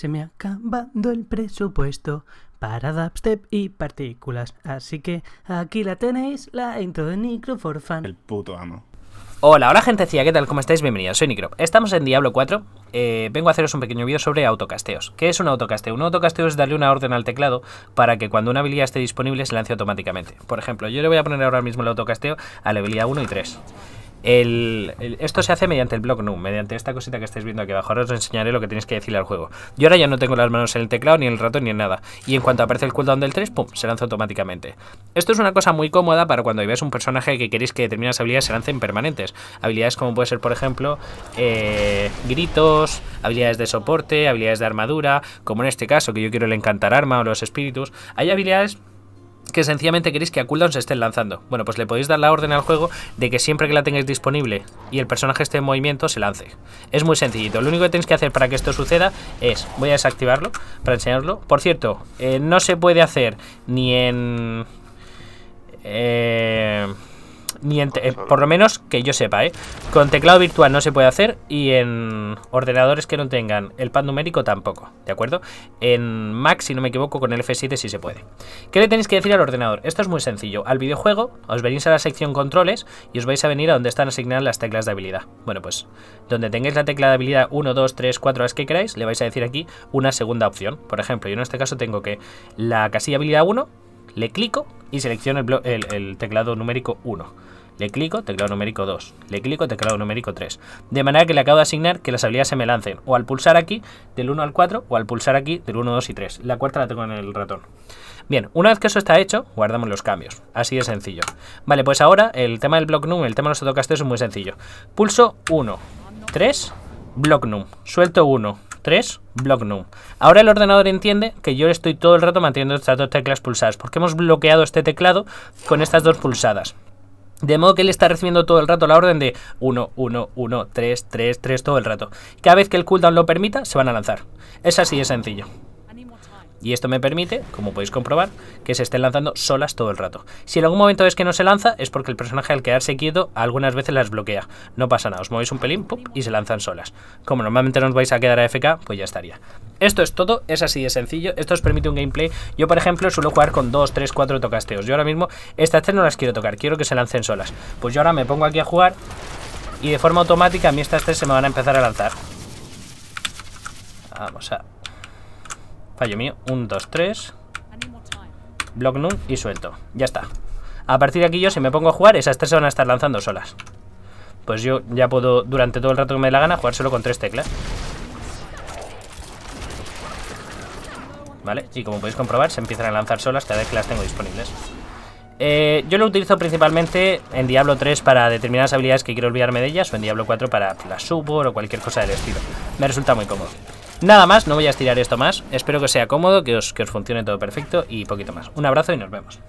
Se me ha acabado el presupuesto para dubstep y partículas. Así que aquí la tenéis, la intro de Nicro for Fan. El puto amo. Hola, hola gentecilla, ¿qué tal? ¿Cómo estáis? Bienvenidos, soy Nicro. Estamos en Diablo 4. Eh, vengo a haceros un pequeño vídeo sobre autocasteos. ¿Qué es un autocasteo? Un autocasteo es darle una orden al teclado para que cuando una habilidad esté disponible se lance automáticamente. Por ejemplo, yo le voy a poner ahora mismo el autocasteo a la habilidad 1 y 3. El, esto se hace mediante el block no mediante esta cosita que estáis viendo aquí abajo. Ahora os enseñaré lo que tenéis que decirle al juego. Yo ahora ya no tengo las manos en el teclado, ni en el ratón, ni en nada. Y en cuanto aparece el cooldown del 3, ¡pum! se lanza automáticamente. Esto es una cosa muy cómoda para cuando veáis un personaje que queréis que determinadas habilidades se lancen permanentes. Habilidades como puede ser, por ejemplo, eh, gritos, habilidades de soporte, habilidades de armadura, como en este caso, que yo quiero el encantar arma o los espíritus. Hay habilidades que sencillamente queréis que a cooldown se estén lanzando. Bueno, pues le podéis dar la orden al juego de que siempre que la tengáis disponible y el personaje esté en movimiento, se lance. Es muy sencillito. Lo único que tenéis que hacer para que esto suceda es... Voy a desactivarlo para enseñaroslo. Por cierto, eh, no se puede hacer ni en... Eh... Eh, por lo menos que yo sepa, ¿eh? Con teclado virtual no se puede hacer y en ordenadores que no tengan el pad numérico tampoco, ¿de acuerdo? En Mac, si no me equivoco, con el F7 sí se puede. ¿Qué le tenéis que decir al ordenador? Esto es muy sencillo. Al videojuego os venís a la sección controles y os vais a venir a donde están asignadas las teclas de habilidad. Bueno, pues donde tengáis la tecla de habilidad 1, 2, 3, 4, las que queráis, le vais a decir aquí una segunda opción. Por ejemplo, yo en este caso tengo que la casilla habilidad 1, le clico y selecciono el, teclado numérico 1. Le clico, teclado numérico 2. Le clico, teclado numérico 3. De manera que le acabo de asignar que las habilidades se me lancen o al pulsar aquí del 1 al 4 o al pulsar aquí del 1, 2 y 3. La cuarta la tengo en el ratón. Bien, una vez que eso está hecho, guardamos los cambios. Así de sencillo. Vale, pues ahora el tema del block num, el tema de los autocasters es muy sencillo. Pulso 1, 3, block num. Suelto 1, 3, block num. Ahora el ordenador entiende que yo estoy todo el rato manteniendo estas dos teclas pulsadas, porque hemos bloqueado este teclado con estas dos pulsadas. De modo que él está recibiendo todo el rato la orden de 1, 1, 1, 3, 3, 3, todo el rato. Cada vez que el cooldown lo permita, se van a lanzar. Es así de sencillo. Y esto me permite, como podéis comprobar, que se estén lanzando solas todo el rato. Si en algún momento ves que no se lanza, es porque el personaje al quedarse quieto algunas veces las bloquea. No pasa nada, os movéis un pelín pop, y se lanzan solas. Como normalmente no os vais a quedar a FK, pues ya estaría. Esto es todo, es así de sencillo. Esto os permite un gameplay. Yo, por ejemplo, suelo jugar con 2, 3, 4 tocasteos. Yo ahora mismo estas tres no las quiero tocar, quiero que se lancen solas. Pues yo ahora me pongo aquí a jugar y de forma automática a mí estas tres se me van a empezar a lanzar. Vamos a Fallo mío. 1, 2, 3. Block null y suelto. Ya está. A partir de aquí yo, si me pongo a jugar, esas tres se van a estar lanzando solas. Pues yo ya puedo, durante todo el rato que me dé la gana, jugar solo con tres teclas. ¿Vale? Y como podéis comprobar, se empiezan a lanzar solas cada vez que las tengo disponibles. Eh, yo lo utilizo principalmente en Diablo 3 para determinadas habilidades que quiero olvidarme de ellas o en Diablo 4 para la subor o cualquier cosa del estilo. Me resulta muy cómodo. Nada más, no voy a estirar esto más. Espero que sea cómodo, que os, que os funcione todo perfecto y poquito más. Un abrazo y nos vemos.